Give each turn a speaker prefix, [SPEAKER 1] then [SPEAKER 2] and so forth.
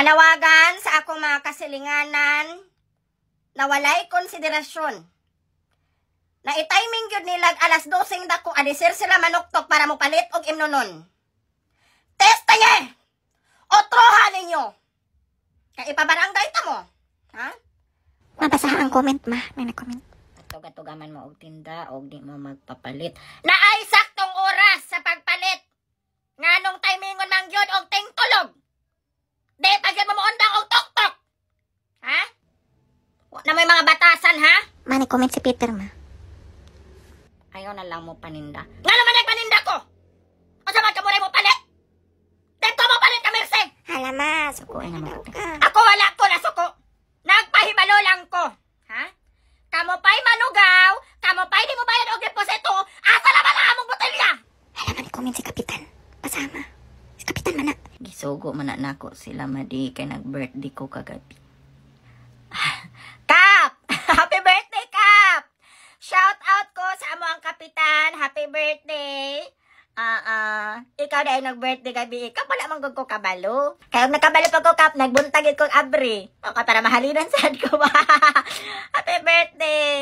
[SPEAKER 1] Panawagan sa ako mga kasilinganan na walay konsiderasyon. Na itiming ni lag alas 12 dako adisir sila manuktok para mo palit og imnonon. Testa niya! Eh! O troha ninyo! Kaya ipabarangay ta mo. Ha? Mapasaha ang comment ma, may nag-comment. Tugatugaman mo og tinda og di mo magpapalit. Naay saktong oras sa pagpalit. Nganong timingon mang gyud og ting Di, pagyan mo moon ang tok Ha? Huwag na may mga batasan, ha? Mani, comment si Peter, ma. Ayaw na lang mo paninda. Nga naman ay paninda ko! O sa mga kamuray mo palit! Dito mo palit ka, Mercy! Hala, ma. Suko, ay naman ka. Ah. Ako wala ko na suko! Nagpahibalo lang ko! Ha? Kamo pa'y manugaw! Kamo pa'y di mo bayad og deposito! Asa naman ang among botelya! Hala, mani, comment si Kapi. Gisugo man na nako sila madi kay nag-birthday ko kagabi. Kap! Happy birthday, Kap! Shout out ko sa amo ang kapitan. Happy birthday! Ah, uh, uh, ikaw na nag-birthday gabi. Ikaw pala manggog ko kabalo. Kaya nagkabalo nakabalo pa ko kap, nagbuntagit ko abri. Okay, para mahalinan sad ko. Happy birthday!